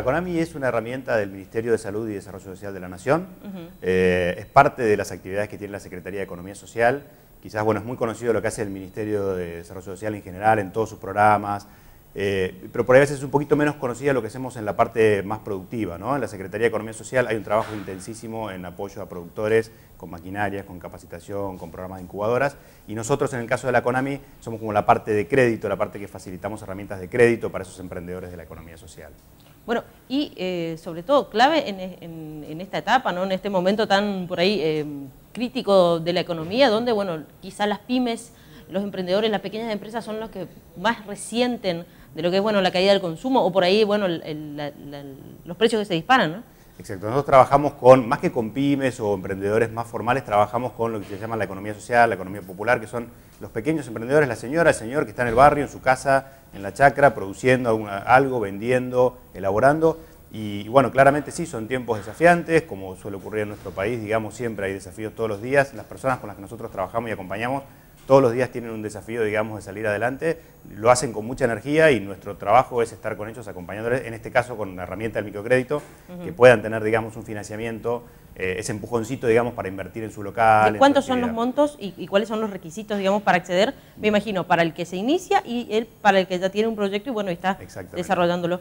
la CONAMI es una herramienta del Ministerio de Salud y Desarrollo Social de la Nación. Eh, es parte de las actividades que tiene la Secretaría de Economía Social. Quizás, bueno, es muy conocido lo que hace el Ministerio de Desarrollo Social en general, en todos sus programas, eh, pero por ahí a veces es un poquito menos conocida lo que hacemos en la parte más productiva. ¿no? En la Secretaría de Economía Social hay un trabajo intensísimo en apoyo a productores con maquinarias, con capacitación, con programas de incubadoras. Y nosotros, en el caso de la Conami, somos como la parte de crédito, la parte que facilitamos herramientas de crédito para esos emprendedores de la economía social. Bueno, y eh, sobre todo clave en, esta etapa, ¿no? en este momento tan por ahí eh, crítico de la economía, donde bueno, quizás las pymes, los emprendedores, las pequeñas empresas son los que más resienten de lo que es bueno la caída del consumo o por ahí bueno los precios que se disparan, ¿no? Exacto, nosotros trabajamos con, más que con pymes o emprendedores más formales, trabajamos con lo que se llama la economía social, la economía popular, que son los pequeños emprendedores, la señora, el señor que está en el barrio, en su casa, en la chacra, produciendo algo, vendiendo, elaborando. Y bueno, claramente sí, son tiempos desafiantes, como suele ocurrir en nuestro país, digamos, siempre hay desafíos todos los días. Las personas con las que nosotros trabajamos y acompañamos todos los días tienen un desafío, digamos, de salir adelante, lo hacen con mucha energía y nuestro trabajo es estar con ellos, acompañándoles, en este caso con una herramienta del microcrédito, que puedan tener, digamos, un financiamiento, eh, ese empujoncito, digamos, para invertir en su local. ¿Y ¿Cuántos son los montos y, cuáles son los requisitos, digamos, para acceder? Me imagino, para el que se inicia y el, para el que ya tiene un proyecto y, bueno, está desarrollándolo.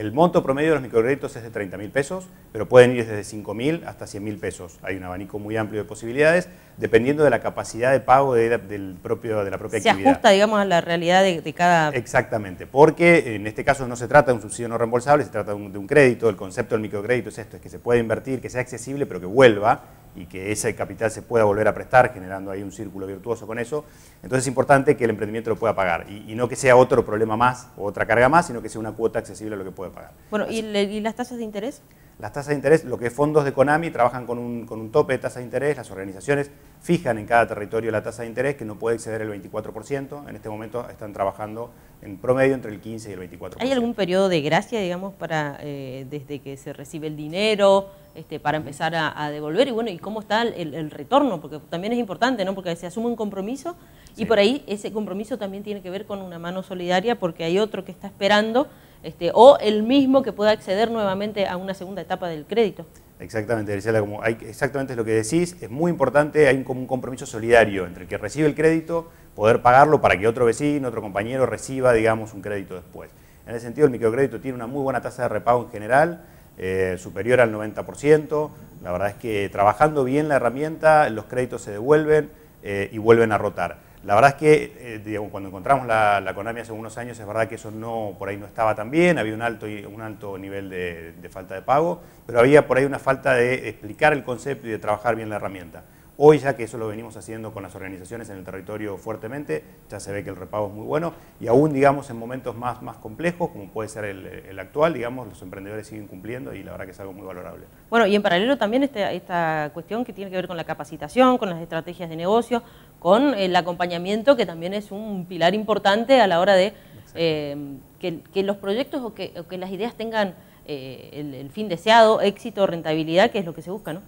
El monto promedio de los microcréditos es de 30 mil pesos, pero pueden ir desde 5.000 hasta 100 mil pesos. Hay un abanico muy amplio de posibilidades, dependiendo de la capacidad de pago de la, del propio, de la propia actividad. Se ajusta, digamos, a la realidad de, cada... Exactamente, porque en este caso no se trata de un subsidio no reembolsable, se trata de un, de un crédito. El concepto del microcrédito es esto, es que se puede invertir, que sea accesible, pero que vuelva y que ese capital se pueda volver a prestar, generando ahí un círculo virtuoso con eso. Entonces es importante que el emprendimiento lo pueda pagar y, no que sea otro problema más o otra carga más, sino que sea una cuota accesible a lo que puede pagar. Bueno, ¿y, las tasas de interés? Las tasas de interés, lo que es fondos de Konami, trabajan con un, con un tope de tasa de interés, las organizaciones fijan en cada territorio la tasa de interés que no puede exceder el 24%, en este momento están trabajando en promedio entre el 15 y el 24%. ¿Hay algún periodo de gracia, digamos, para eh, desde que se recibe el dinero? Este, para empezar a, devolver y bueno, y cómo está el, retorno, porque también es importante, ¿no? Porque se asume un compromiso y por ahí ese compromiso también tiene que ver con una mano solidaria porque hay otro que está esperando este, o el mismo que pueda acceder nuevamente a una segunda etapa del crédito. Exactamente, Grisela, como hay, exactamente es lo que decís, es muy importante, hay como un compromiso solidario entre el que recibe el crédito, poder pagarlo para que otro vecino, otro compañero reciba, digamos, un crédito después. En ese sentido, el microcrédito tiene una muy buena tasa de repago en general, eh, superior al 90%. La verdad es que trabajando bien la herramienta, los créditos se devuelven eh, y vuelven a rotar. La verdad es que eh, cuando encontramos la, la, hace unos años, es verdad que eso no, por ahí no estaba tan bien, había un alto, un alto nivel de falta de pago, pero había por ahí una falta de explicar el concepto y de trabajar bien la herramienta. Hoy ya que eso lo venimos haciendo con las organizaciones en el territorio fuertemente, ya se ve que el repago es muy bueno y aún, digamos, en momentos más, más complejos, como puede ser el, actual, digamos, los emprendedores siguen cumpliendo y la verdad que es algo muy valorable. Bueno, y en paralelo también esta, esta cuestión que tiene que ver con la capacitación, con las estrategias de negocio, con el acompañamiento, que también es un pilar importante a la hora de eh, que, los proyectos o que las ideas tengan eh, el, fin deseado, éxito, rentabilidad, que es lo que se busca, ¿no?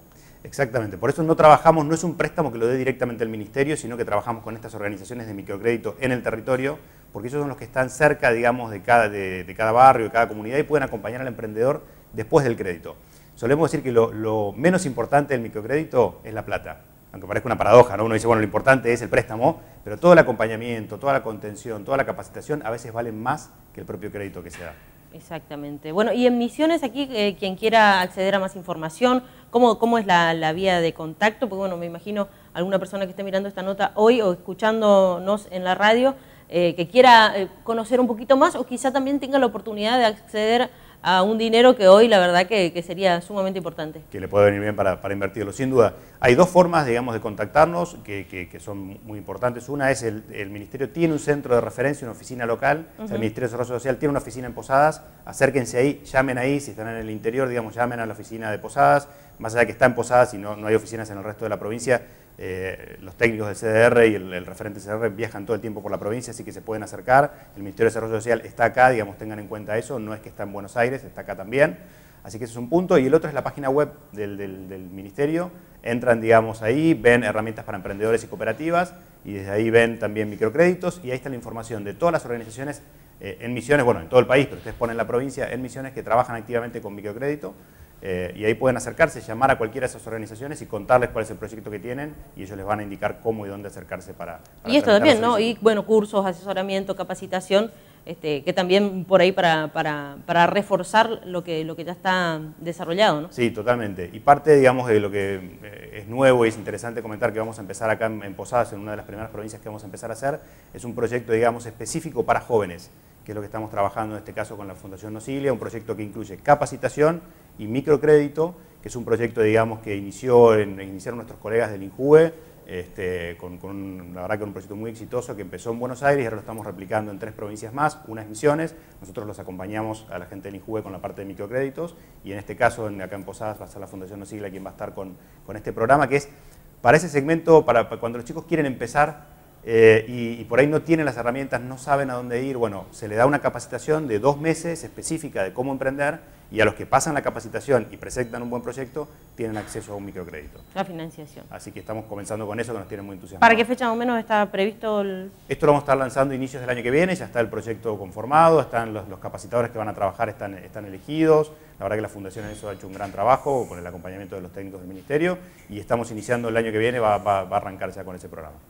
Exactamente, por eso no trabajamos, no es un préstamo que lo dé directamente el Ministerio, sino que trabajamos con estas organizaciones de microcrédito en el territorio, porque ellos son los que están cerca, digamos, de cada, de, cada barrio, de cada comunidad y pueden acompañar al emprendedor después del crédito. Solemos decir que lo, lo menos importante del microcrédito es la plata, aunque parezca una paradoja, ¿no? Uno dice, bueno, lo importante es el préstamo, pero todo el acompañamiento, toda la contención, toda la capacitación a veces valen más que el propio crédito que se da. Exactamente. Bueno, y en Misiones, aquí eh, quien quiera acceder a más información, ¿cómo, cómo es la, la, vía de contacto? Porque bueno, me imagino alguna persona que esté mirando esta nota hoy o escuchándonos en la radio, eh, que quiera eh, conocer un poquito más o quizá también tenga la oportunidad de acceder a un dinero que hoy la verdad que, que sería sumamente importante. Que le puede venir bien para, invertirlo, sin duda. Hay dos formas, digamos, de contactarnos que, son muy importantes. Una es el, Ministerio tiene un centro de referencia, una oficina local, el Ministerio de Desarrollo Social tiene una oficina en Posadas, acérquense ahí, llamen ahí, si están en el interior, digamos, llamen a la oficina de Posadas, más allá de que está en Posadas y no, no hay oficinas en el resto de la provincia, eh, los técnicos del CDR y el, referente CDR viajan todo el tiempo por la provincia, así que se pueden acercar. El Ministerio de Desarrollo Social está acá, digamos, tengan en cuenta eso, no es que está en Buenos Aires, está acá también. Así que ese es un punto. Y el otro es la página web del, Ministerio. Entran, digamos, ahí, ven herramientas para emprendedores y cooperativas y desde ahí ven también microcréditos y ahí está la información de todas las organizaciones eh, en misiones, bueno, en todo el país, pero ustedes ponen la provincia en misiones que trabajan activamente con microcrédito. Eh, y ahí pueden acercarse, llamar a cualquiera de esas organizaciones y contarles cuál es el proyecto que tienen y ellos les van a indicar cómo y dónde acercarse para... para y esto también, ¿no? Y bueno, cursos, asesoramiento, capacitación, este, que también por ahí para, reforzar lo que, lo que ya está desarrollado, ¿no? Sí, totalmente. Y parte, digamos, de lo que eh, es nuevo y es interesante comentar que vamos a empezar acá en Posadas, en una de las primeras provincias que vamos a empezar a hacer, es un proyecto, digamos, específico para jóvenes que es lo que estamos trabajando en este caso con la Fundación Nocilia, un proyecto que incluye capacitación y microcrédito, que es un proyecto, digamos, que inició en, iniciaron nuestros colegas del INJUE, este, con, la verdad que un proyecto muy exitoso que empezó en Buenos Aires y ahora lo estamos replicando en tres provincias más, unas misiones, nosotros los acompañamos a la gente del INJUE con la parte de microcréditos y en este caso en, acá en Posadas va a ser la Fundación Nocilia quien va a estar con, este programa que es para ese segmento, para cuando los chicos quieren empezar eh, y, por ahí no tienen las herramientas, no saben a dónde ir, bueno, se le da una capacitación de dos meses específica de cómo emprender y a los que pasan la capacitación y presentan un buen proyecto, tienen acceso a un microcrédito. La financiación. Así que estamos comenzando con eso que nos tiene muy entusiasmados. ¿Para qué fecha o menos está previsto el...? Esto lo vamos a estar lanzando a inicios del año que viene, ya está el proyecto conformado, están los, capacitadores que van a trabajar, están, elegidos, la verdad que la Fundación en eso ha hecho un gran trabajo con el acompañamiento de los técnicos del Ministerio y estamos iniciando el año que viene, va, va a arrancar ya con ese programa.